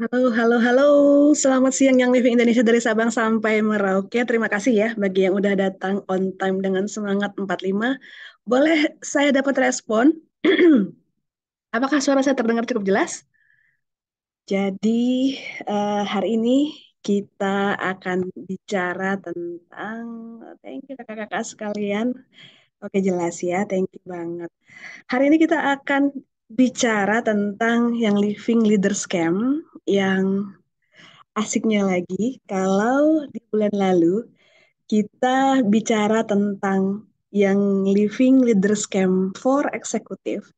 Halo, halo, halo. Selamat siang yang Living Indonesia dari Sabang sampai Merauke. Terima kasih ya bagi yang udah datang on time dengan semangat 45. Boleh saya dapat respon? Apakah suara saya terdengar cukup jelas? Jadi uh, hari ini kita akan bicara tentang thank you kakak-kakak sekalian. Oke jelas ya, thank you banget. Hari ini kita akan bicara tentang yang living leader scam yang asiknya lagi kalau di bulan lalu kita bicara tentang yang living leader scam for executive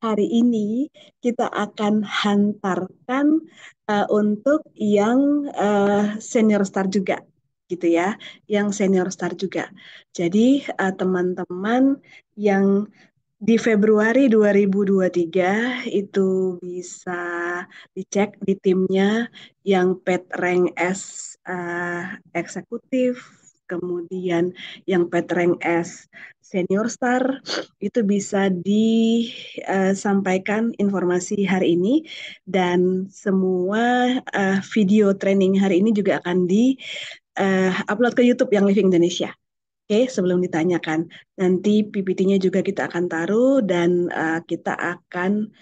hari ini kita akan hantarkan uh, untuk yang uh, senior star juga gitu ya, yang senior star juga. Jadi eh, teman-teman uh, teman -teman yang di Februari 2023 itu bisa dicek di timnya yang pet rank S uh, eh, eksekutif, kemudian yang pet rank S senior star itu bisa disampaikan eh, informasi hari ini dan semua uh, video training hari ini juga akan di uh, upload ke YouTube yang Living Indonesia. Oke, sebelum ditanyakan, nanti PPT-nya juga kita akan taruh dan uh, kita akan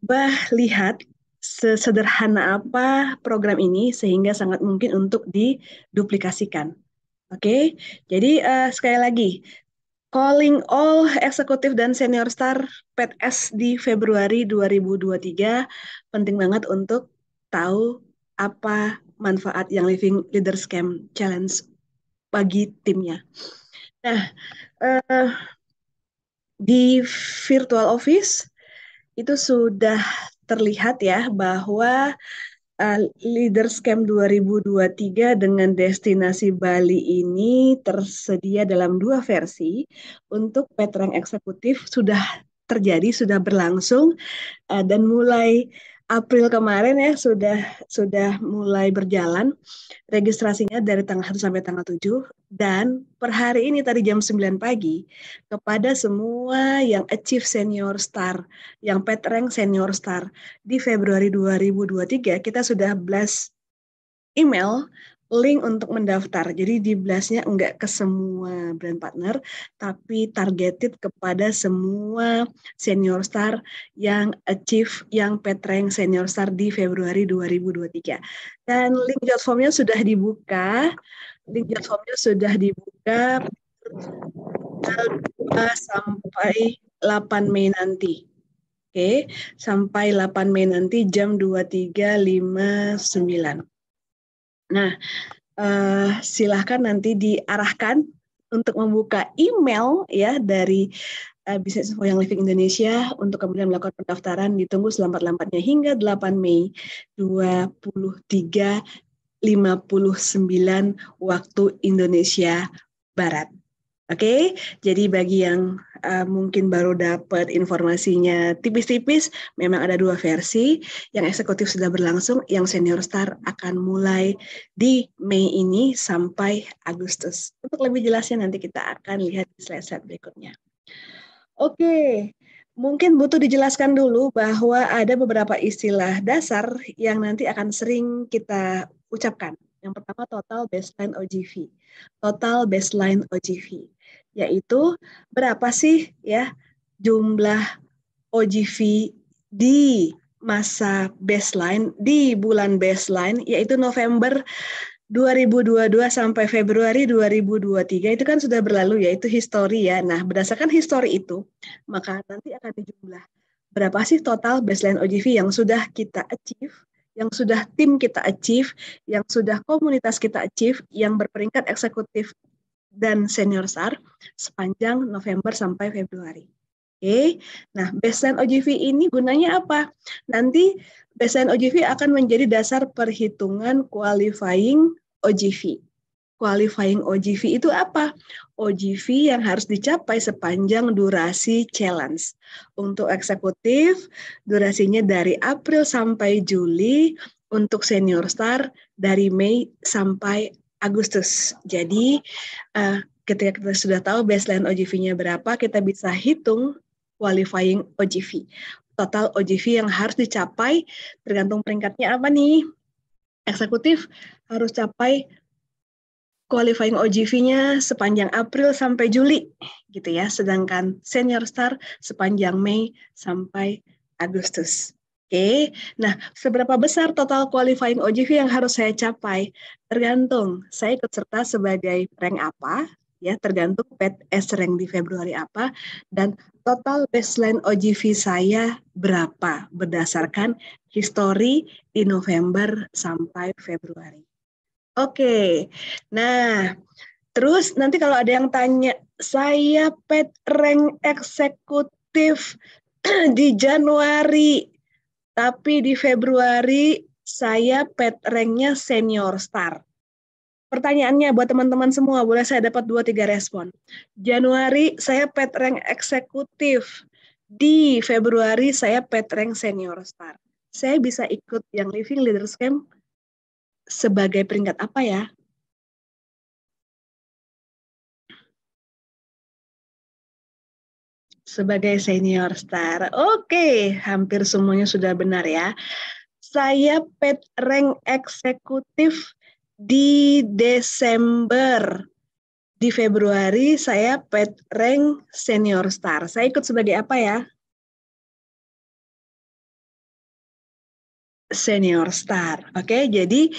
coba lihat sesederhana apa program ini sehingga sangat mungkin untuk diduplikasikan. Oke, jadi uh, sekali lagi, calling all executive dan senior star PTS e di Februari 2023 penting banget untuk tahu apa manfaat yang Living Leaders Camp Challenge bagi timnya. Nah, eh, di virtual office itu sudah terlihat ya bahwa eh, Leaders Camp 2023 dengan destinasi Bali ini tersedia dalam dua versi untuk veteran eksekutif sudah terjadi sudah berlangsung eh, dan mulai April kemarin ya sudah sudah mulai berjalan registrasinya dari tanggal 1 sampai tanggal 7 dan per hari ini tadi jam 9 pagi kepada semua yang achieve senior star, yang pet rank senior star di Februari 2023 kita sudah blast email link untuk mendaftar. Jadi di blastnya enggak ke semua brand partner, tapi targeted kepada semua senior star yang achieve yang petreng senior star di Februari 2023. Dan link platformnya sudah dibuka, link platformnya sudah dibuka tanggal 2 sampai 8 Mei nanti. Oke, okay. sampai 8 Mei nanti jam 23.59. Nah, uh, silahkan nanti diarahkan untuk membuka email ya dari uh, Business for Young Living Indonesia untuk kemudian melakukan pendaftaran ditunggu selambat-lambatnya hingga 8 Mei 23.59 waktu Indonesia Barat. Oke, okay? jadi bagi yang Eh, mungkin baru dapat informasinya tipis-tipis, memang ada dua versi. Yang eksekutif sudah berlangsung, yang senior star akan mulai di Mei ini sampai Agustus. Untuk lebih jelasnya nanti kita akan lihat di slide-slide berikutnya. Oke, mungkin butuh dijelaskan dulu bahwa ada beberapa istilah dasar yang nanti akan sering kita ucapkan. Yang pertama total baseline OGV. Total baseline OGV yaitu berapa sih ya jumlah OGV di masa baseline di bulan baseline yaitu November 2022 sampai Februari 2023 itu kan sudah berlalu ya itu histori ya. Nah, berdasarkan histori itu maka nanti akan dijumlah berapa sih total baseline OGV yang sudah kita achieve, yang sudah tim kita achieve, yang sudah komunitas kita achieve, yang berperingkat eksekutif dan senior SAR sepanjang November sampai Februari. Oke, okay. nah baseline OJV ini gunanya apa? Nanti baseline OJV akan menjadi dasar perhitungan qualifying OJV. Qualifying OJV itu apa? OJV yang harus dicapai sepanjang durasi challenge. Untuk eksekutif, durasinya dari April sampai Juli. Untuk senior star, dari Mei sampai Agustus. Jadi uh, ketika kita sudah tahu baseline OGV-nya berapa, kita bisa hitung qualifying OGV. Total OGV yang harus dicapai tergantung peringkatnya apa nih. Eksekutif harus capai qualifying OGV-nya sepanjang April sampai Juli gitu ya. Sedangkan senior star sepanjang Mei sampai Agustus. Oke, nah seberapa besar total qualifying OJV yang harus saya capai? Tergantung, saya ikut serta sebagai rank apa, ya tergantung pet S rank di Februari apa, dan total baseline OJV saya berapa berdasarkan histori di November sampai Februari. Oke, nah terus nanti kalau ada yang tanya, saya PET rank eksekutif di Januari tapi di Februari saya pet ranknya senior star. Pertanyaannya buat teman-teman semua, boleh saya dapat dua tiga respon. Januari saya pet rank eksekutif. Di Februari saya pet rank senior star. Saya bisa ikut yang Living Leaders Camp sebagai peringkat apa ya? sebagai senior star. Oke, hampir semuanya sudah benar ya. Saya pet rank eksekutif di Desember. Di Februari saya pet rank senior star. Saya ikut sebagai apa ya? Senior star. Oke, jadi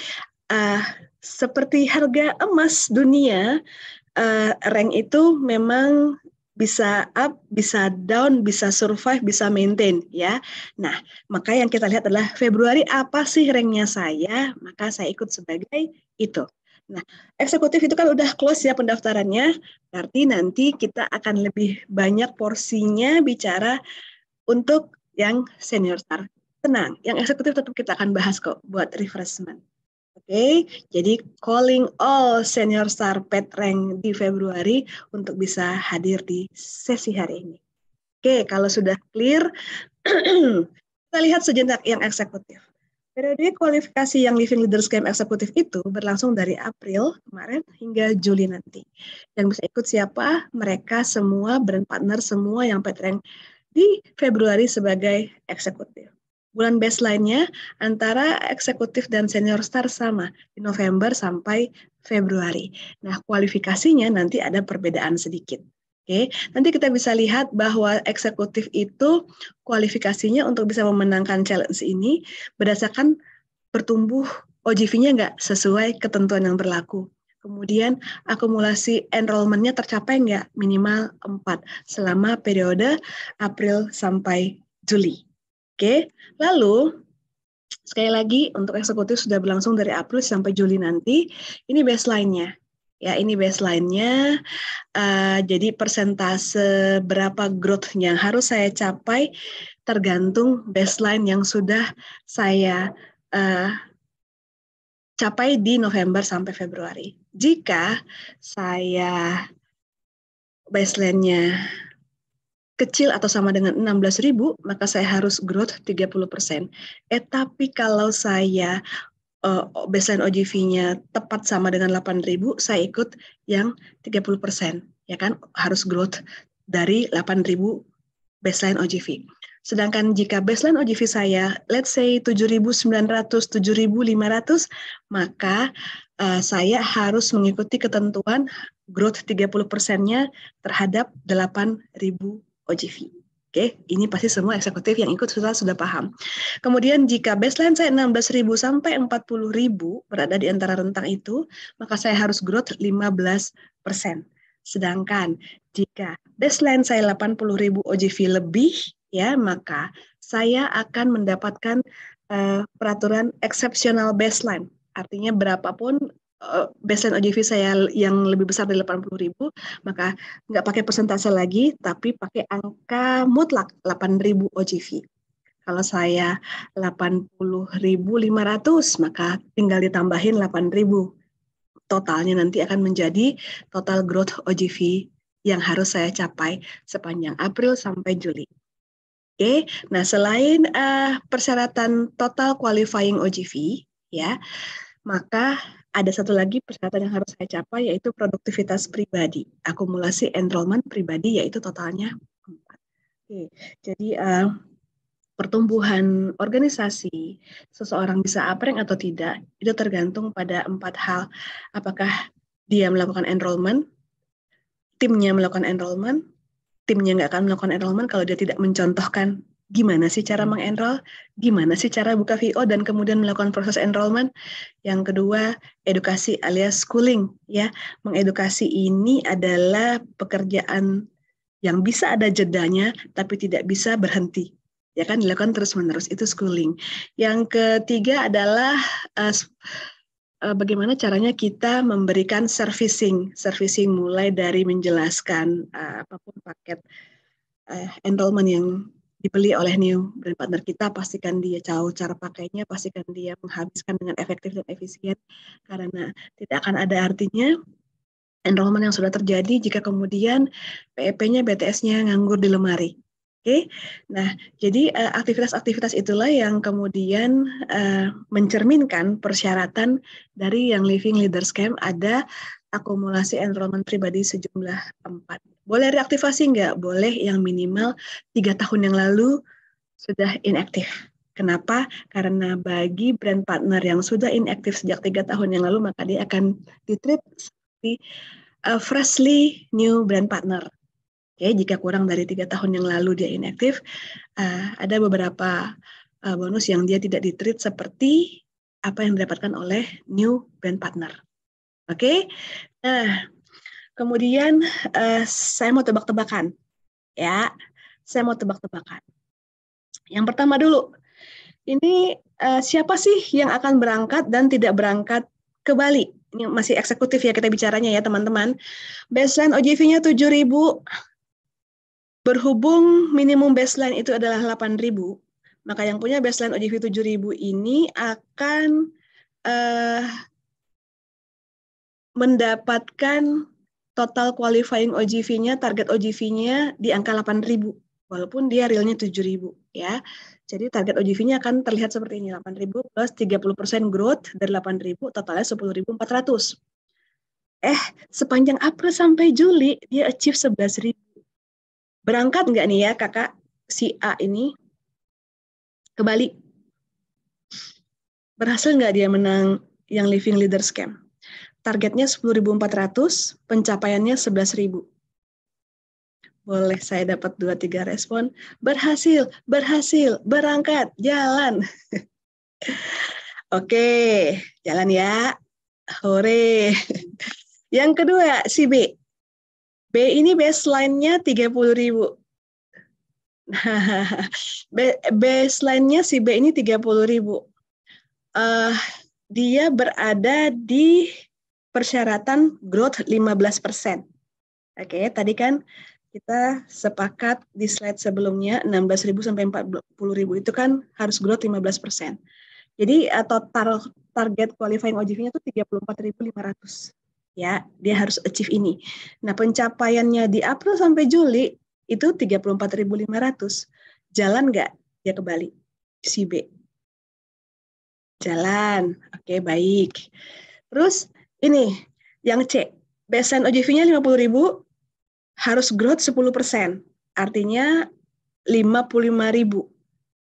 uh, seperti harga emas dunia, uh, rank itu memang bisa up, bisa down, bisa survive, bisa maintain ya. Nah, maka yang kita lihat adalah Februari apa sih ranknya saya, maka saya ikut sebagai itu. Nah, eksekutif itu kan udah close ya pendaftarannya, berarti nanti kita akan lebih banyak porsinya bicara untuk yang senior star. Tenang, yang eksekutif tetap kita akan bahas kok buat refreshment okay? jadi calling all senior star pet rank di Februari untuk bisa hadir di sesi hari ini. Oke, okay, kalau sudah clear, kita lihat sejenak yang eksekutif. Periode kualifikasi yang Living Leaders Camp eksekutif itu berlangsung dari April kemarin hingga Juli nanti. Yang bisa ikut siapa? Mereka semua brand partner semua yang pet rank di Februari sebagai eksekutif bulan baseline-nya antara eksekutif dan senior star sama di November sampai Februari. Nah, kualifikasinya nanti ada perbedaan sedikit. Oke, nanti kita bisa lihat bahwa eksekutif itu kualifikasinya untuk bisa memenangkan challenge ini berdasarkan pertumbuh OGV-nya nggak sesuai ketentuan yang berlaku. Kemudian akumulasi enrollment-nya tercapai nggak minimal 4 selama periode April sampai Juli. Oke, lalu sekali lagi untuk eksekutif sudah berlangsung dari April sampai Juli nanti. Ini baseline-nya. Ya, ini baseline-nya. Uh, jadi persentase berapa growth yang harus saya capai tergantung baseline yang sudah saya uh, capai di November sampai Februari. Jika saya baseline-nya kecil atau sama dengan 16.000, maka saya harus growth 30%. Eh tapi kalau saya uh, baseline OGV-nya tepat sama dengan 8.000, saya ikut yang 30%, ya kan? Harus growth dari 8.000 baseline OGV. Sedangkan jika baseline OGV saya, let's say 7.900, 7.500, maka uh, saya harus mengikuti ketentuan growth 30%-nya terhadap 8.000 OJV, Oke, okay, ini pasti semua eksekutif yang ikut sudah sudah paham. Kemudian jika baseline saya 16.000 sampai 40.000 berada di antara rentang itu, maka saya harus growth 15%. Sedangkan jika baseline saya 80.000 OJV lebih, ya maka saya akan mendapatkan uh, peraturan exceptional baseline. Artinya berapapun Eh, baseline OJV saya yang lebih besar dari 80 ribu, maka nggak pakai persentase lagi, tapi pakai angka mutlak 8 ribu OJV. Kalau saya 80.500, maka tinggal ditambahin 8.000 Totalnya nanti akan menjadi total growth OJV yang harus saya capai sepanjang April sampai Juli. Oke, nah selain uh, persyaratan total qualifying OJV, ya, maka ada satu lagi persyaratan yang harus saya capai yaitu produktivitas pribadi. Akumulasi enrollment pribadi yaitu totalnya 4. Oke. Jadi uh, pertumbuhan organisasi seseorang bisa apreng atau tidak itu tergantung pada empat hal. Apakah dia melakukan enrollment, timnya melakukan enrollment, timnya nggak akan melakukan enrollment kalau dia tidak mencontohkan gimana sih cara hmm. mengenroll, gimana sih cara buka VO dan kemudian melakukan proses enrollment. Yang kedua, edukasi alias schooling ya. Mengedukasi ini adalah pekerjaan yang bisa ada jedanya tapi tidak bisa berhenti. Ya kan dilakukan terus-menerus itu schooling. Yang ketiga adalah uh, bagaimana caranya kita memberikan servicing, servicing mulai dari menjelaskan eh, apapun paket enrollment yang dibeli oleh new brand partner kita pastikan dia tahu cara pakainya pastikan dia menghabiskan dengan efektif dan efisien karena tidak akan ada artinya enrollment yang sudah terjadi jika kemudian PEP-nya BTS-nya nganggur di lemari Oke, okay? nah jadi eh, aktivitas-aktivitas uh, itulah yang kemudian uh, mencerminkan persyaratan dari yang Living Leaders Camp ada akumulasi enrollment pribadi sejumlah empat. Boleh reaktivasi nggak? Boleh yang minimal tiga tahun yang lalu sudah inaktif. Kenapa? Karena bagi brand partner yang sudah inaktif sejak tiga tahun yang lalu, maka dia akan ditreat seperti a freshly new brand partner. Oke, okay, jika kurang dari tiga tahun yang lalu dia inaktif, uh, ada beberapa uh, bonus yang dia tidak ditreat seperti apa yang didapatkan oleh new brand partner. Oke, okay? nah Kemudian uh, saya mau tebak-tebakan, ya. Saya mau tebak-tebakan. Yang pertama dulu, ini uh, siapa sih yang akan berangkat dan tidak berangkat ke Bali? Ini masih eksekutif ya kita bicaranya ya teman-teman. Baseline OJV-nya 7.000, berhubung minimum baseline itu adalah 8.000, maka yang punya baseline OJV 7.000 ini akan uh, mendapatkan total qualifying OGV-nya, target OGV-nya di angka 8.000 walaupun dia realnya 7.000 ya. Jadi target OGV-nya akan terlihat seperti ini 8.000 plus 30% growth dari 8.000 totalnya 10.400. Eh, sepanjang April sampai Juli dia achieve 11.000. Berangkat nggak nih ya kakak si A ini ke Berhasil nggak dia menang yang Living Leaders Camp? Targetnya 10.400, pencapaiannya 11.000. Boleh saya dapat 2-3 respon? Berhasil, berhasil, berangkat, jalan. Oke, jalan ya. Hore. Yang kedua, si B. B ini baseline-nya 30.000. baseline-nya si B ini 30.000. Uh, eh, dia berada di persyaratan growth 15%. Oke, okay, tadi kan kita sepakat di slide sebelumnya 16.000 sampai 40.000 itu kan harus growth 15%. Jadi eh, total target qualifying OJV-nya itu 34.500. Ya, dia harus achieve ini. Nah, pencapaiannya di April sampai Juli itu 34.500. Jalan nggak dia ke Bali? Si B. Jalan. Oke, okay, baik. Terus ini yang C, baseline OJV-nya 50000 ribu, harus growth 10 persen, artinya lima ribu.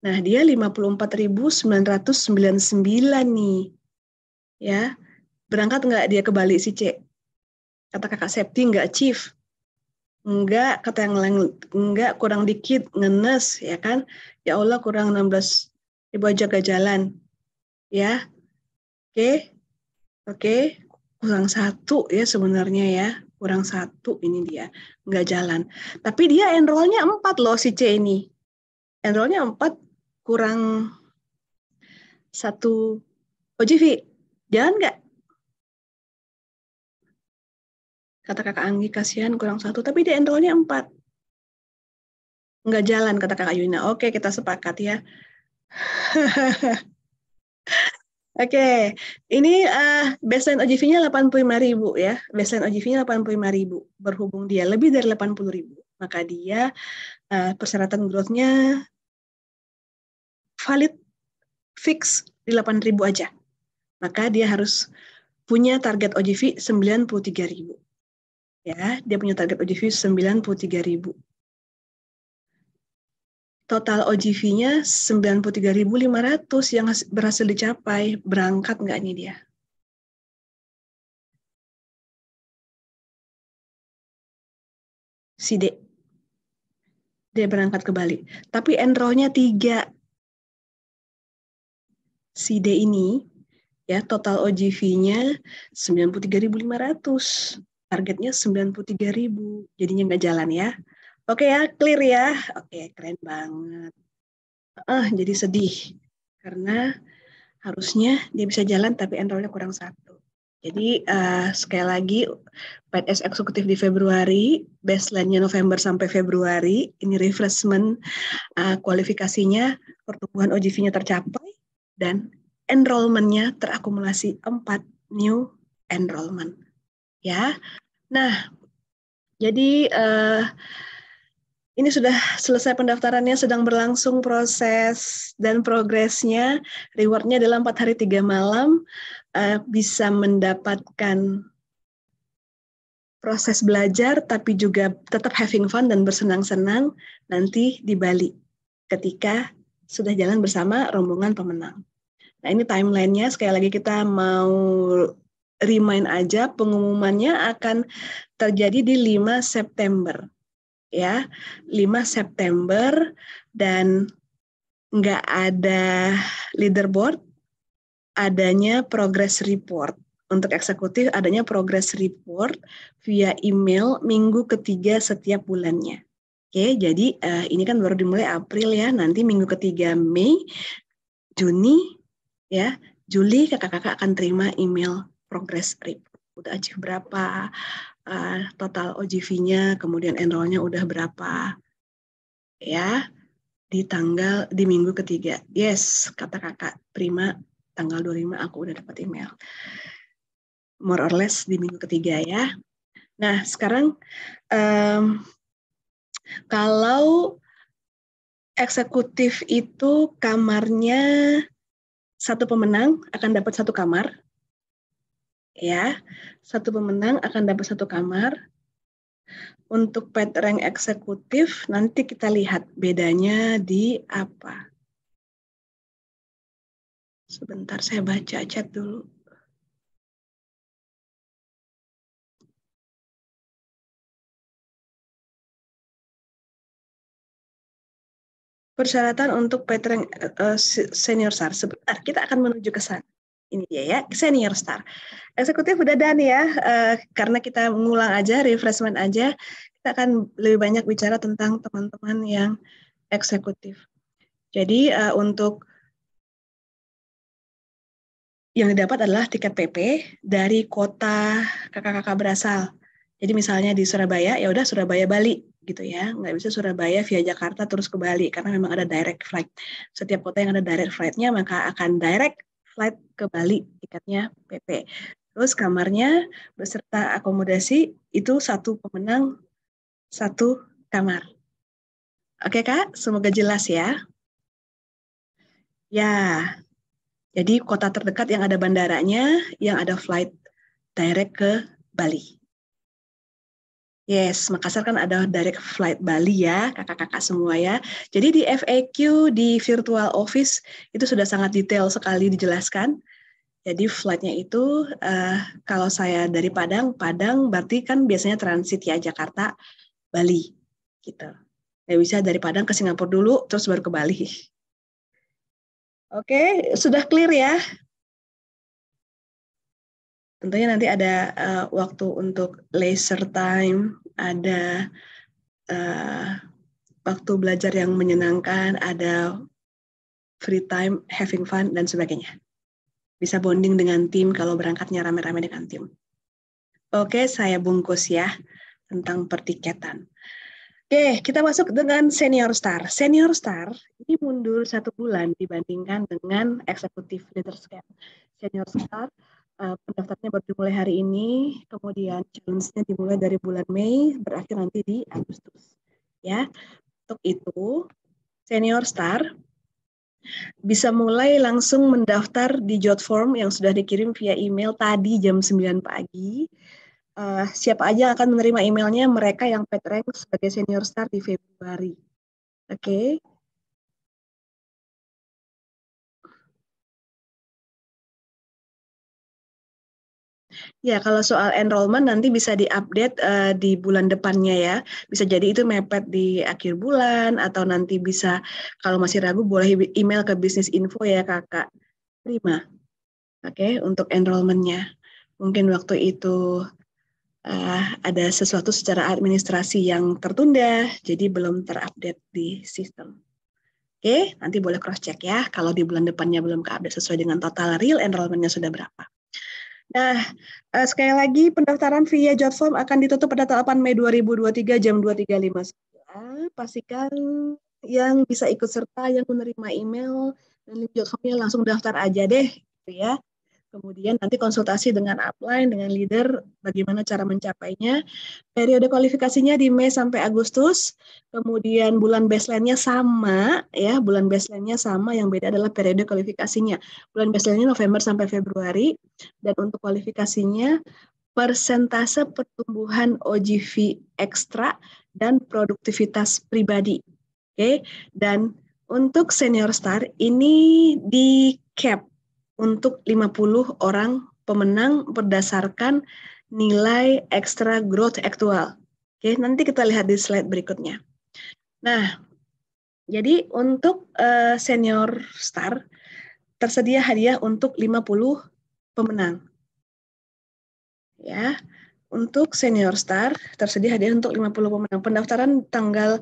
Nah, dia 54.999 nih. Ya, berangkat nggak dia ke Bali si C? Kata kakak Septi nggak achieve. Nggak, kata yang lain nggak, kurang dikit, ngenes, ya kan? Ya Allah, kurang 16 ribu aja gak jalan. Ya, oke, okay. oke. Okay kurang satu ya sebenarnya ya kurang satu ini dia nggak jalan tapi dia enrollnya empat loh si C ini enrollnya empat kurang satu OJV oh, jalan nggak kata kakak Anggi kasihan kurang satu tapi dia enrollnya empat nggak jalan kata kakak Yuna oke kita sepakat ya Oke, okay. ini uh, baseline ojv nya ribu ya. Baseline ojv nya ribu. Berhubung dia lebih dari ribu, maka dia uh, persyaratan growth-nya valid fix di ribu aja. Maka dia harus punya target tiga ribu. Ya, dia punya target tiga ribu total OGV-nya 93.500 yang berhasil dicapai. Berangkat nggak nih dia? Si D. D berangkat ke Bali. Tapi enrollnya tiga. Si D ini, ya total OGV-nya 93.500. Targetnya 93.000. Jadinya nggak jalan ya. Oke ya, clear ya. Oke, keren banget. Uh, jadi sedih karena harusnya dia bisa jalan tapi enrollnya kurang satu. Jadi uh, sekali lagi PNS e eksekutif di Februari, baseline-nya November sampai Februari, ini refreshment uh, kualifikasinya, pertumbuhan OJV-nya tercapai, dan enrollment-nya terakumulasi empat new enrollment. Ya, Nah, jadi uh, ini sudah selesai pendaftarannya, sedang berlangsung proses dan progresnya. Rewardnya dalam 4 hari 3 malam, uh, bisa mendapatkan proses belajar, tapi juga tetap having fun dan bersenang-senang nanti di Bali ketika sudah jalan bersama rombongan pemenang. Nah ini timelinenya, sekali lagi kita mau remind aja pengumumannya akan terjadi di 5 September ya 5 September dan nggak ada leaderboard adanya progress report untuk eksekutif adanya progress report via email minggu ketiga setiap bulannya Oke, jadi uh, ini kan baru dimulai April ya. Nanti minggu ketiga Mei, Juni, ya, Juli kakak-kakak akan terima email progress report. Udah ajib berapa, uh, total OGV-nya, kemudian enrollnya udah berapa, ya di tanggal di minggu ketiga. Yes, kata kakak Prima tanggal 25 aku udah dapat email. More or less di minggu ketiga ya. Nah, sekarang um, kalau eksekutif itu kamarnya satu pemenang akan dapat satu kamar ya. Satu pemenang akan dapat satu kamar. Untuk pet rank eksekutif nanti kita lihat bedanya di apa. Sebentar saya baca chat dulu. Persyaratan untuk pet eh, eh, senior SAR. Sebentar, kita akan menuju ke sana ini dia ya senior star eksekutif udah dan ya uh, karena kita mengulang aja refreshment aja kita akan lebih banyak bicara tentang teman-teman yang eksekutif jadi uh, untuk yang didapat adalah tiket PP dari kota kakak-kakak berasal. Jadi misalnya di Surabaya, ya udah Surabaya Bali gitu ya, nggak bisa Surabaya via Jakarta terus ke Bali karena memang ada direct flight. Setiap kota yang ada direct flightnya maka akan direct flight ke Bali, tiketnya PP. Terus kamarnya beserta akomodasi itu satu pemenang, satu kamar. Oke Kak, semoga jelas ya. Ya, jadi kota terdekat yang ada bandaranya, yang ada flight direct ke Bali. Yes, Makassar kan ada direct flight Bali ya, kakak-kakak semua ya. Jadi di FAQ di virtual office itu sudah sangat detail sekali dijelaskan. Jadi flightnya itu uh, kalau saya dari Padang, Padang berarti kan biasanya transit ya Jakarta, Bali gitu. Ya bisa dari Padang ke Singapura dulu, terus baru ke Bali. Oke, sudah clear ya tentunya nanti ada uh, waktu untuk laser time, ada uh, waktu belajar yang menyenangkan, ada free time, having fun, dan sebagainya. Bisa bonding dengan tim kalau berangkatnya rame-rame dengan tim. Oke, saya bungkus ya tentang pertiketan. Oke, kita masuk dengan senior star. Senior star ini mundur satu bulan dibandingkan dengan executive leadership. Senior star Uh, eh, pendaftarannya baru dimulai hari ini, kemudian challenge-nya dimulai dari bulan Mei, berakhir nanti di Agustus. Ya, untuk itu senior star bisa mulai langsung mendaftar di job form yang sudah dikirim via email tadi jam 9 pagi. Uh, siapa aja akan menerima emailnya mereka yang pet rank sebagai senior star di Februari. Oke. Okay. Ya, kalau soal enrollment nanti bisa diupdate uh, di bulan depannya ya. Bisa jadi itu mepet di akhir bulan atau nanti bisa kalau masih ragu boleh email ke bisnis info ya kakak. Terima. Oke, okay, untuk enrollmentnya. Mungkin waktu itu uh, ada sesuatu secara administrasi yang tertunda, jadi belum terupdate di sistem. Oke, okay, nanti boleh cross-check ya kalau di bulan depannya belum keupdate sesuai dengan total real enrollmentnya sudah berapa. Nah, uh, sekali lagi pendaftaran via job akan ditutup pada 8 Mei 2023 jam 23.59. Pastikan yang bisa ikut serta yang menerima email dan link jobnya langsung daftar aja deh, gitu ya. Kemudian nanti konsultasi dengan upline, dengan leader, bagaimana cara mencapainya. Periode kualifikasinya di Mei sampai Agustus, kemudian bulan baseline-nya sama, ya bulan baseline-nya sama, yang beda adalah periode kualifikasinya. Bulan baseline-nya November sampai Februari, dan untuk kualifikasinya persentase pertumbuhan OGV ekstra dan produktivitas pribadi. Oke, okay? dan untuk senior star ini di cap untuk 50 orang pemenang berdasarkan nilai extra growth actual. Oke, nanti kita lihat di slide berikutnya. Nah, jadi untuk uh, senior star tersedia hadiah untuk 50 pemenang. Ya. Untuk senior star tersedia hadiah untuk 50 pemenang. Pendaftaran tanggal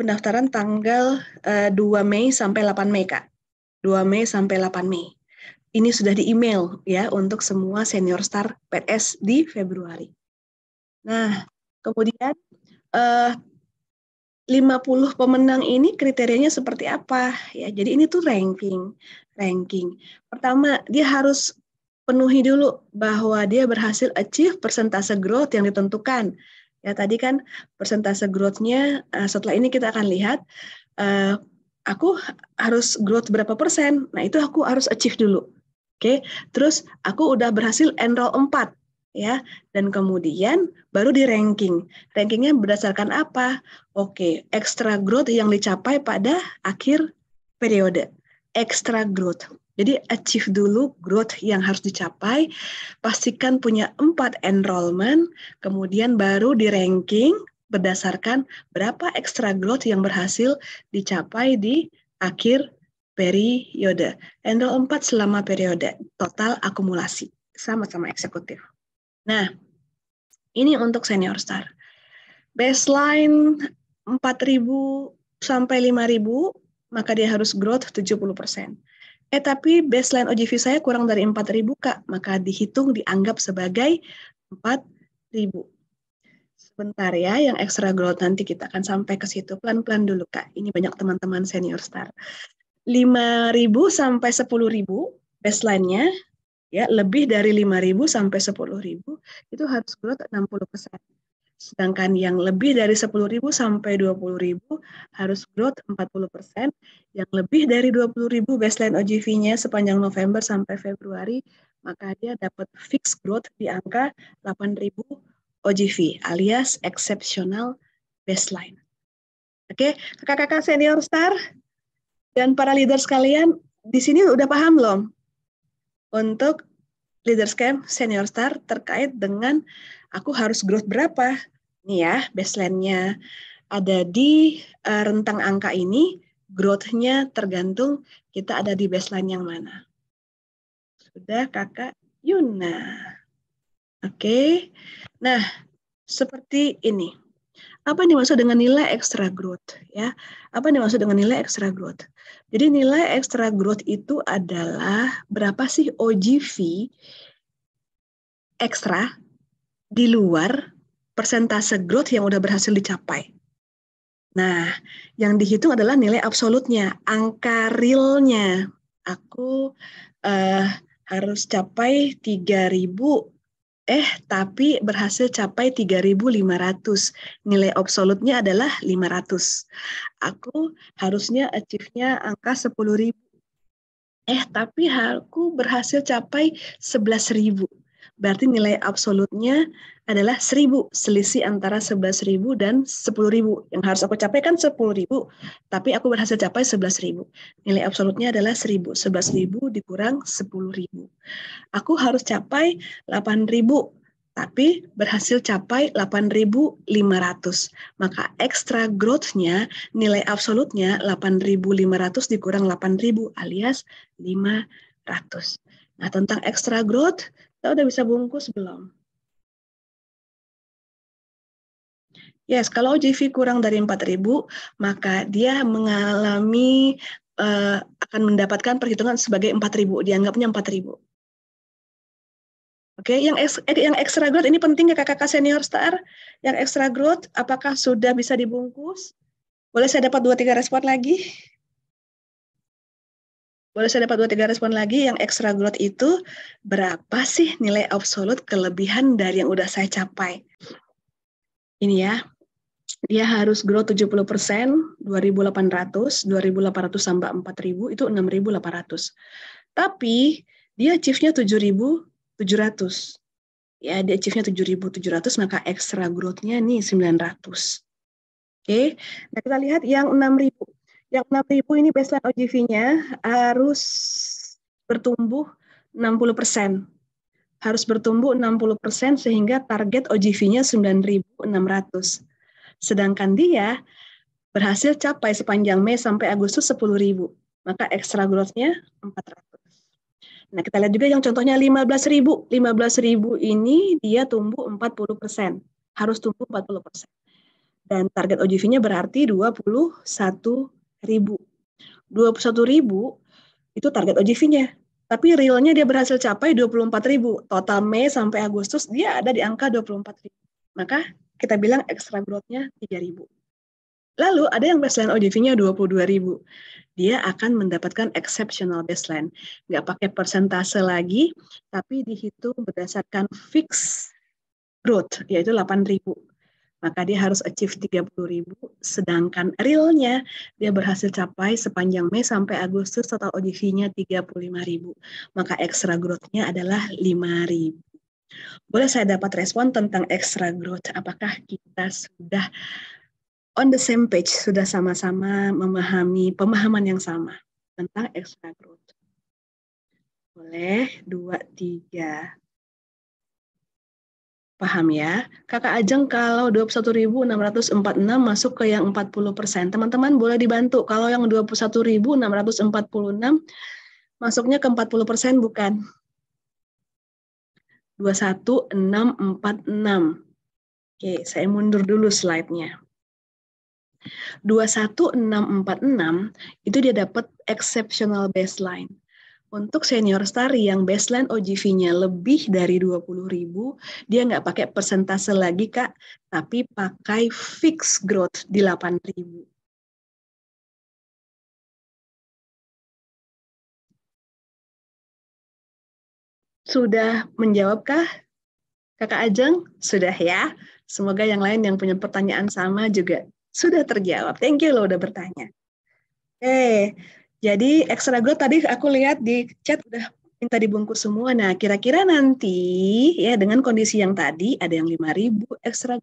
pendaftaran tanggal uh, eh, 2 Mei sampai 8 Mei, Kak. 2 Mei sampai 8 Mei. Ini sudah di email ya untuk semua senior star PS di Februari. Nah, kemudian eh, 50 pemenang ini kriterianya seperti apa ya. Jadi ini tuh ranking, ranking. Pertama, dia harus penuhi dulu bahwa dia berhasil achieve persentase growth yang ditentukan. Ya tadi kan persentase growthnya eh, setelah ini kita akan lihat eh, aku harus growth berapa persen. Nah, itu aku harus achieve dulu. Oke, terus aku udah berhasil enroll 4 ya dan kemudian baru di ranking rankingnya berdasarkan apa oke extra growth yang dicapai pada akhir periode extra growth jadi achieve dulu growth yang harus dicapai pastikan punya empat enrollment kemudian baru di ranking berdasarkan berapa extra growth yang berhasil dicapai di akhir periode. Endo 4 selama periode, total akumulasi, sama-sama eksekutif. Nah, ini untuk senior star. Baseline 4.000 sampai 5.000, maka dia harus growth 70%. Eh tapi baseline OGV saya kurang dari 4.000 Kak, maka dihitung dianggap sebagai 4.000 bentar ya yang extra growth nanti kita akan sampai ke situ pelan-pelan dulu Kak. Ini banyak teman-teman senior star. 5.000 sampai 10.000 baseline-nya ya lebih dari 5.000 sampai 10.000 itu harus growth 60%. Sedangkan yang lebih dari 10.000 sampai 20.000 harus growth 40%, yang lebih dari 20.000 baseline OGV-nya sepanjang November sampai Februari, maka dia dapat fixed growth di angka 8.000 OGV alias Exceptional Baseline. Oke, kakak-kakak senior star dan para leader sekalian, di sini udah paham belum? Untuk leaders camp senior star terkait dengan aku harus growth berapa? Nih ya, baseline-nya ada di eh, rentang angka ini, growth-nya tergantung kita ada di baseline yang mana. Sudah kakak Yuna. Oke, okay. Nah, seperti ini. Apa yang dimaksud dengan nilai extra growth? Ya, apa yang dimaksud dengan nilai extra growth? Jadi nilai extra growth itu adalah berapa sih OGV ekstra di luar persentase growth yang udah berhasil dicapai. Nah, yang dihitung adalah nilai absolutnya, angka realnya. Aku uh, harus capai 3000 Eh, tapi berhasil capai 3.500. Nilai absolutnya adalah 500. Aku harusnya achieve-nya angka 10.000. Eh, tapi aku berhasil capai 11.000 berarti nilai absolutnya adalah 1000 selisih antara 11000 dan 10000 yang harus aku capai kan 10000 tapi aku berhasil capai 11000 nilai absolutnya adalah 1000 11000 dikurang 10000 aku harus capai 8000 tapi berhasil capai 8.500. Maka ekstra growth-nya, nilai absolutnya 8.500 dikurang 8.000 alias 500. Nah, tentang extra growth, kita udah bisa bungkus belum? Yes, kalau OJV kurang dari 4000, maka dia mengalami uh, akan mendapatkan perhitungan sebagai 4000, dianggapnya 4000. Oke, okay, yang ex, eh, yang extra growth ini penting ya kakak-kakak senior star. Yang extra growth apakah sudah bisa dibungkus? Boleh saya dapat dua tiga respon lagi? Boleh saya dapat dua tiga respon lagi yang extra growth itu berapa sih nilai absolut kelebihan dari yang udah saya capai? Ini ya, dia harus grow 70 persen, 2.800, 2.800 sampai 4.000 itu 6.800. Tapi dia ribu tujuh 7.700. Ya, dia ribu tujuh 7.700 maka extra growth-nya nih 900. Oke, okay. nah kita lihat yang 6.000 yang 6000 ini baseline OGV-nya harus bertumbuh 60%. persen, Harus bertumbuh 60% persen sehingga target OGV-nya 9600. Sedangkan dia berhasil capai sepanjang Mei sampai Agustus 10.000. Maka extra growth-nya 400. Nah, kita lihat juga yang contohnya 15.000. 15.000 ini dia tumbuh 40%. persen, Harus tumbuh 40%. persen, Dan target OGV-nya berarti 21 ribu. 21 ribu itu target OJV-nya. Tapi realnya dia berhasil capai 24 ribu. Total Mei sampai Agustus dia ada di angka 24 ribu. Maka kita bilang extra growth-nya 3 ribu. Lalu ada yang baseline OJV-nya 22 ribu. Dia akan mendapatkan exceptional baseline. Nggak pakai persentase lagi, tapi dihitung berdasarkan fixed growth, yaitu 8 ribu maka dia harus achieve 30 ribu, sedangkan realnya dia berhasil capai sepanjang Mei sampai Agustus total OGV-nya 35 ribu, maka extra growth-nya adalah 5 ribu. Boleh saya dapat respon tentang extra growth, apakah kita sudah on the same page, sudah sama-sama memahami pemahaman yang sama tentang extra growth? Boleh, dua, tiga. Paham ya? Kakak Ajeng kalau 21.646 masuk ke yang 40%. Teman-teman boleh dibantu kalau yang 21.646 masuknya ke 40% bukan? 21646. Oke, saya mundur dulu slide-nya. 21646 itu dia dapat exceptional baseline. Untuk senior star yang baseline OGV-nya lebih dari 20 ribu, dia nggak pakai persentase lagi, Kak, tapi pakai fixed growth di 8 ribu. Sudah menjawabkah? Kakak Ajeng? Sudah ya? Semoga yang lain yang punya pertanyaan sama juga sudah terjawab. Thank you loh udah bertanya. Oke, okay. Jadi ekstra growth tadi aku lihat di chat udah minta dibungkus semua. Nah, kira-kira nanti ya dengan kondisi yang tadi ada yang 5000 ribu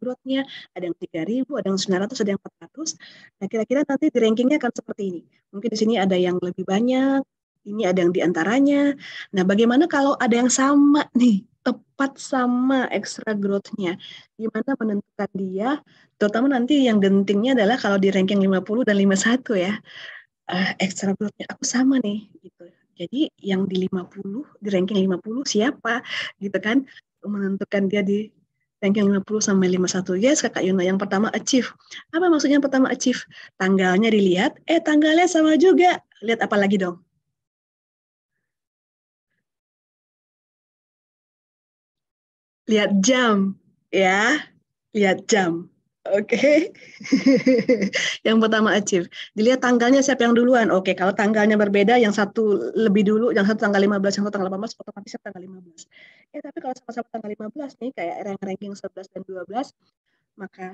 growth-nya, ada yang 3000, ada yang 900, ada yang 400. Nah, kira-kira nanti di rankingnya akan seperti ini. Mungkin di sini ada yang lebih banyak, ini ada yang diantaranya. Nah, bagaimana kalau ada yang sama nih, tepat sama ekstra growth-nya? Gimana menentukan dia, terutama nanti yang gentingnya adalah kalau di ranking 50 dan 51 ya uh, extra aku sama nih gitu. Jadi yang di 50 di ranking 50 siapa gitu kan menentukan dia di ranking 50 sampai 51. Yes, Kakak Yuna yang pertama achieve. Apa maksudnya yang pertama achieve? Tanggalnya dilihat, eh tanggalnya sama juga. Lihat apa lagi dong? Lihat jam, ya. Lihat jam Oke. Okay. yang pertama achieve. Dilihat tanggalnya siapa yang duluan. Oke, okay, kalau tanggalnya berbeda, yang satu lebih dulu, yang satu tanggal 15, yang satu tanggal 18, otomatis tanggal 15. Ya, tapi kalau sama-sama tanggal 15 nih, kayak ranking 11 dan 12, maka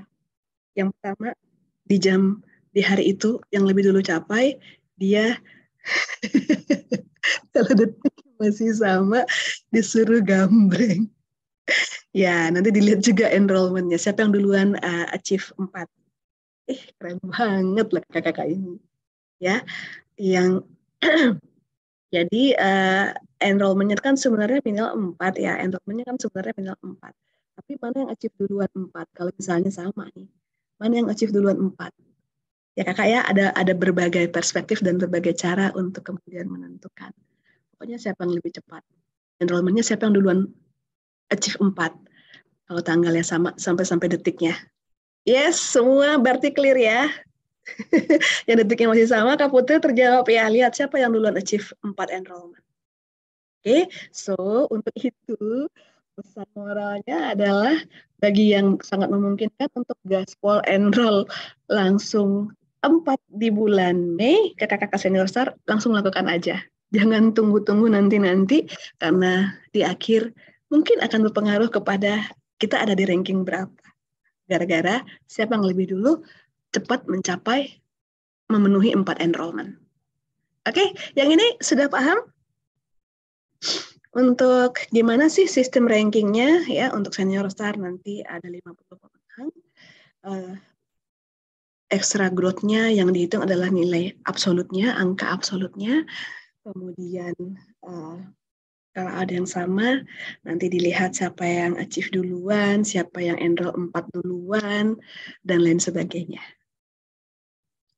yang pertama di jam di hari itu yang lebih dulu capai, dia kalau detik masih sama disuruh gambreng ya, nanti dilihat juga enrollmentnya. Siapa yang duluan uh, achieve 4. Eh, keren banget lah kakak-kakak ini. Ya, yang jadi uh, enrollmentnya kan sebenarnya minimal 4 ya. Enrollmentnya kan sebenarnya minimal 4. Tapi mana yang achieve duluan 4? Kalau misalnya sama nih. Mana yang achieve duluan 4? ya kakak ya ada ada berbagai perspektif dan berbagai cara untuk kemudian menentukan pokoknya siapa yang lebih cepat enrollmentnya siapa yang duluan achieve 4 kalau tanggalnya sama sampai sampai detiknya. Yes, semua berarti clear ya. yang detiknya masih sama, Kak Putri terjawab ya. Lihat siapa yang duluan achieve 4 enrollment. Oke, okay, so untuk itu pesan moralnya adalah bagi yang sangat memungkinkan untuk gaspol enroll langsung 4 di bulan Mei, kakak-kakak senior star langsung lakukan aja. Jangan tunggu-tunggu nanti-nanti karena di akhir mungkin akan berpengaruh kepada kita ada di ranking berapa. Gara-gara siapa yang lebih dulu cepat mencapai memenuhi empat enrollment. Oke, yang ini sudah paham? Untuk gimana sih sistem rankingnya ya untuk senior star nanti ada 50 pemenang. Uh, eh, extra growth-nya yang dihitung adalah nilai absolutnya, angka absolutnya. Kemudian uh, kalau ada yang sama nanti dilihat siapa yang achieve duluan, siapa yang enroll 4 duluan dan lain sebagainya.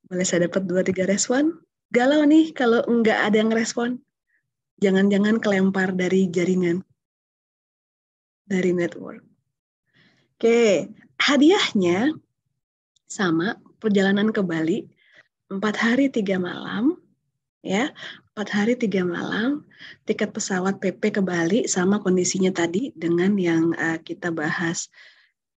Boleh saya dapat 2 3 respon? Galau nih kalau enggak ada yang respon. Jangan-jangan kelempar dari jaringan dari network. Oke, hadiahnya sama perjalanan ke Bali empat hari tiga malam ya 4 hari 3 malam, tiket pesawat PP ke Bali sama kondisinya tadi dengan yang uh, kita bahas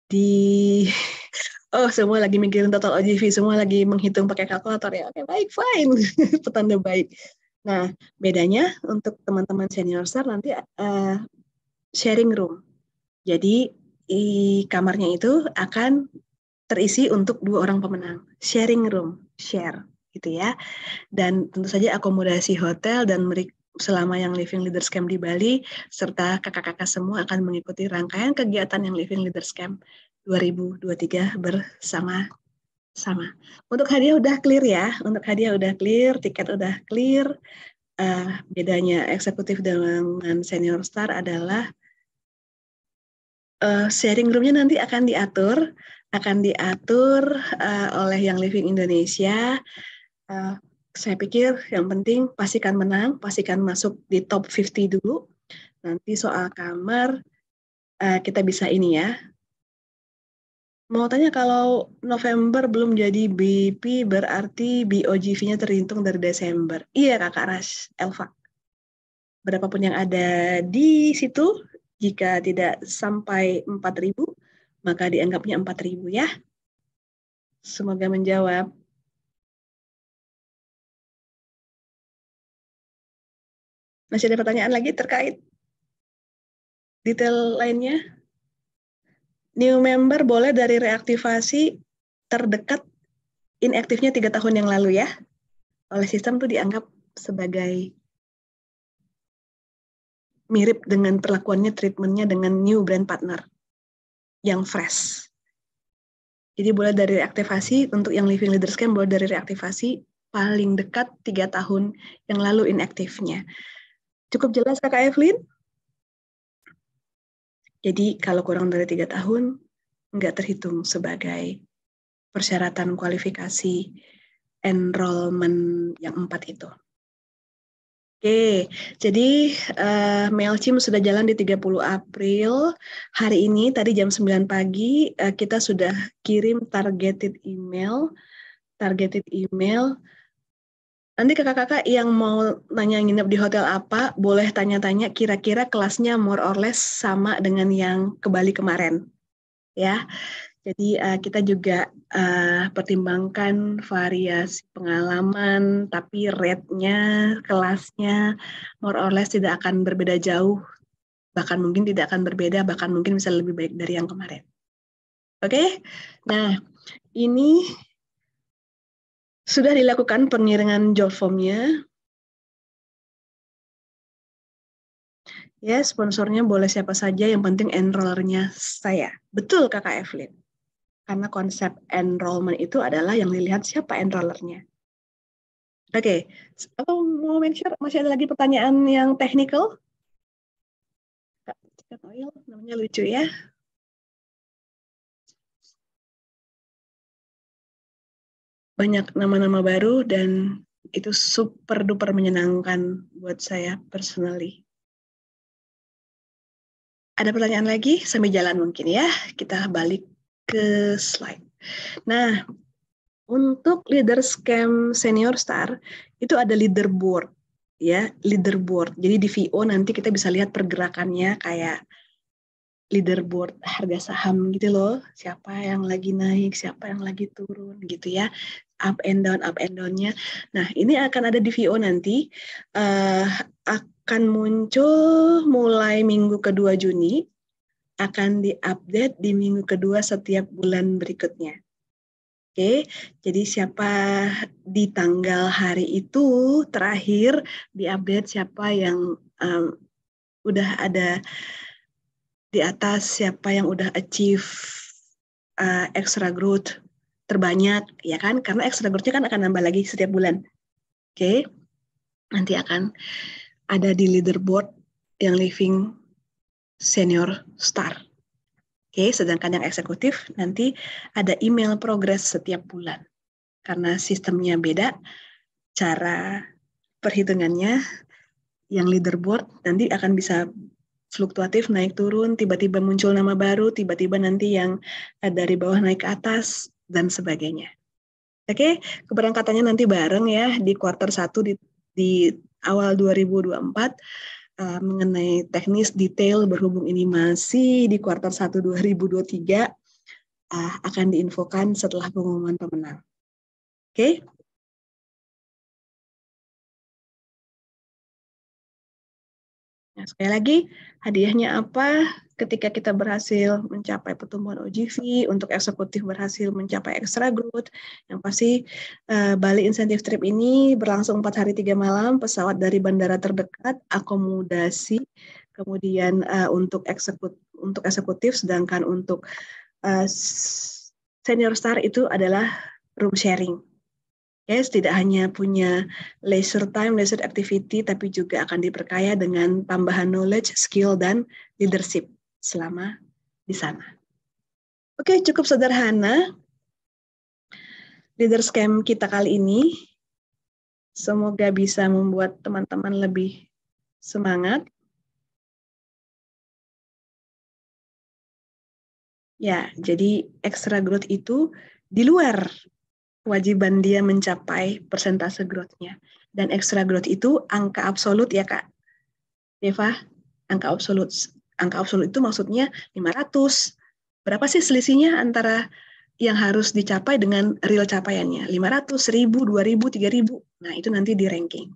di oh semua lagi mikirin total ojv semua lagi menghitung pakai kalkulator ya. Oke, okay, baik, fine. Petanda baik. Nah, bedanya untuk teman-teman senior star nanti uh, sharing room. Jadi i, kamarnya itu akan terisi untuk dua orang pemenang. Sharing room, share gitu ya. Dan tentu saja akomodasi hotel dan selama yang Living Leaders Camp di Bali serta kakak-kakak semua akan mengikuti rangkaian kegiatan yang Living Leaders Camp 2023 bersama sama. Untuk hadiah udah clear ya, untuk hadiah udah clear, tiket udah clear. Uh, bedanya eksekutif dengan senior star adalah uh, sharing roomnya nanti akan diatur, akan diatur uh, oleh yang Living Indonesia uh, saya pikir yang penting pastikan menang, pastikan masuk di top 50 dulu. Nanti soal kamar uh, kita bisa ini ya. Mau tanya kalau November belum jadi BP berarti BOGV-nya terhitung dari Desember. Iya Kakak Ras, Elva. Berapapun yang ada di situ, jika tidak sampai 4000 maka dianggapnya 4000 ya. Semoga menjawab. Masih ada pertanyaan lagi terkait detail lainnya? New member boleh dari reaktivasi terdekat inaktifnya tiga tahun yang lalu ya. Oleh sistem itu dianggap sebagai mirip dengan perlakuannya treatmentnya dengan new brand partner yang fresh. Jadi boleh dari reaktivasi untuk yang living leaders camp boleh dari reaktivasi paling dekat tiga tahun yang lalu inaktifnya. Cukup jelas Kakak Evelyn? Jadi kalau kurang dari tiga tahun, nggak terhitung sebagai persyaratan kualifikasi enrollment yang empat itu. Oke, jadi uh, eh, MailChimp sudah jalan di 30 April. Hari ini tadi jam 9 pagi uh, kita sudah kirim targeted email. Targeted email Nanti kakak-kakak yang mau nanya nginep di hotel apa, boleh tanya-tanya kira-kira kelasnya more or less sama dengan yang ke Bali kemarin. Ya. Jadi uh, kita juga uh, pertimbangkan variasi pengalaman, tapi rate-nya, kelasnya, more or less tidak akan berbeda jauh, bahkan mungkin tidak akan berbeda, bahkan mungkin bisa lebih baik dari yang kemarin. Oke, okay? nah ini sudah dilakukan pengiringan job formnya. Ya, sponsornya boleh siapa saja, yang penting enrollernya saya. Betul Kakak Evelyn. Karena konsep enrollment itu adalah yang dilihat siapa enrollernya. Oke, okay. mau mention masih ada lagi pertanyaan yang teknikal Kak Oil, namanya lucu ya. banyak nama-nama baru dan itu super duper menyenangkan buat saya personally. Ada pertanyaan lagi sambil jalan mungkin ya. Kita balik ke slide. Nah, untuk leader scam senior star itu ada leaderboard ya, leaderboard. Jadi di VO nanti kita bisa lihat pergerakannya kayak leaderboard harga saham gitu loh. Siapa yang lagi naik, siapa yang lagi turun gitu ya up and down up and downnya. Nah ini akan ada di VO nanti uh, akan muncul mulai minggu kedua Juni akan diupdate di minggu kedua setiap bulan berikutnya. Oke, jadi siapa di tanggal hari itu terakhir diupdate siapa yang um, udah ada di atas siapa yang udah achieve uh, extra growth terbanyak ya kan karena extra growth kan akan nambah lagi setiap bulan oke okay? nanti akan ada di leaderboard yang living senior star oke okay? sedangkan yang eksekutif nanti ada email progress setiap bulan karena sistemnya beda cara perhitungannya yang leaderboard nanti akan bisa fluktuatif naik turun, tiba-tiba muncul nama baru, tiba-tiba nanti yang dari bawah naik ke atas, dan sebagainya. Oke, okay? keberangkatannya nanti bareng ya di kuartal 1 di, di awal 2024 uh, eh, mengenai teknis detail berhubung ini masih di kuartal 1 2023 uh, akan diinfokan setelah pengumuman pemenang. Oke. Nah, sekali lagi, hadiahnya apa ketika kita berhasil mencapai pertumbuhan OGV, untuk eksekutif berhasil mencapai extra growth, yang pasti uh, Bali Incentive Trip ini berlangsung 4 hari 3 malam, pesawat dari bandara terdekat, akomodasi, kemudian uh, untuk, eksekut untuk eksekutif, sedangkan untuk uh, senior star itu adalah room sharing. Yes, tidak hanya punya leisure time, leisure activity, tapi juga akan diperkaya dengan tambahan knowledge, skill, dan leadership selama di sana. Oke, okay, cukup sederhana. leaders Camp kita kali ini. Semoga bisa membuat teman-teman lebih semangat. Ya, jadi extra growth itu di luar kewajiban dia mencapai persentase growth-nya. Dan extra growth itu angka absolut ya Kak. Deva, angka absolut. Angka absolut itu maksudnya 500. Berapa sih selisihnya antara yang harus dicapai dengan real capaiannya? 500, 1000, 2000, 3000. Nah, itu nanti di ranking.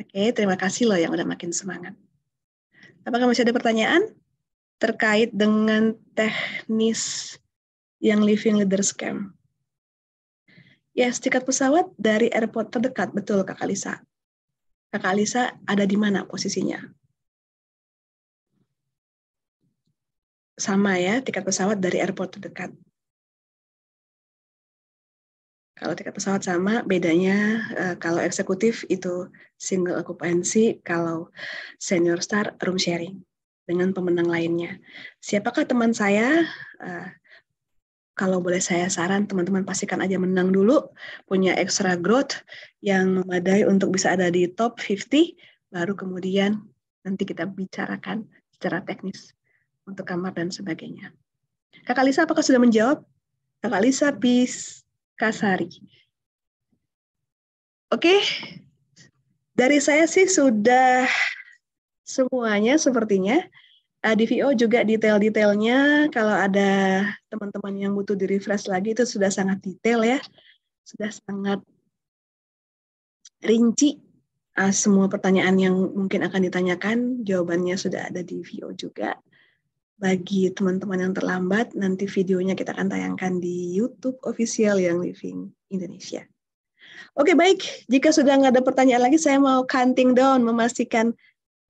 Oke, terima kasih loh yang udah makin semangat. Apakah masih ada pertanyaan terkait dengan teknis yang Living Leaders Camp? Yes, ya, tiket pesawat dari airport terdekat, betul Kak Alisa. Kak Alisa ada di mana posisinya? Sama ya, tiket pesawat dari airport terdekat. Kalau tiket pesawat sama, bedanya eh, kalau eksekutif itu single occupancy, kalau senior star room sharing dengan pemenang lainnya. Siapakah teman saya? Eh, kalau boleh saya saran, teman-teman pastikan aja menang dulu, punya extra growth yang memadai untuk bisa ada di top 50, baru kemudian nanti kita bicarakan secara teknis untuk kamar dan sebagainya. Kakak Lisa, apakah sudah menjawab? Kakak Lisa bis Kasari. Oke, dari saya sih sudah semuanya sepertinya uh, di VO juga detail-detailnya kalau ada teman-teman yang butuh di refresh lagi itu sudah sangat detail ya sudah sangat rinci uh, semua pertanyaan yang mungkin akan ditanyakan jawabannya sudah ada di VO juga bagi teman-teman yang terlambat nanti videonya kita akan tayangkan di YouTube official yang Living Indonesia. Oke baik, jika sudah nggak ada pertanyaan lagi, saya mau counting down memastikan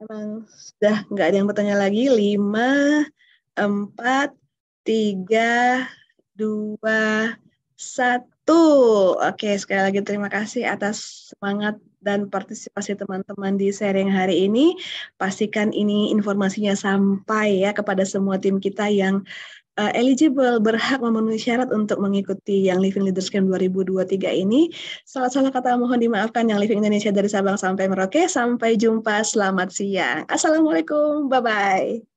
Emang sudah nggak ada yang bertanya lagi. Lima, empat, tiga, dua, satu. Oke, sekali lagi terima kasih atas semangat dan partisipasi teman-teman di sharing hari ini. Pastikan ini informasinya sampai ya kepada semua tim kita yang uh, eligible berhak memenuhi syarat untuk mengikuti yang Living Leaders Camp 2023 ini. Salah-salah kata mohon dimaafkan yang Living Indonesia dari Sabang sampai Merauke. Sampai jumpa, selamat siang. Assalamualaikum, bye-bye.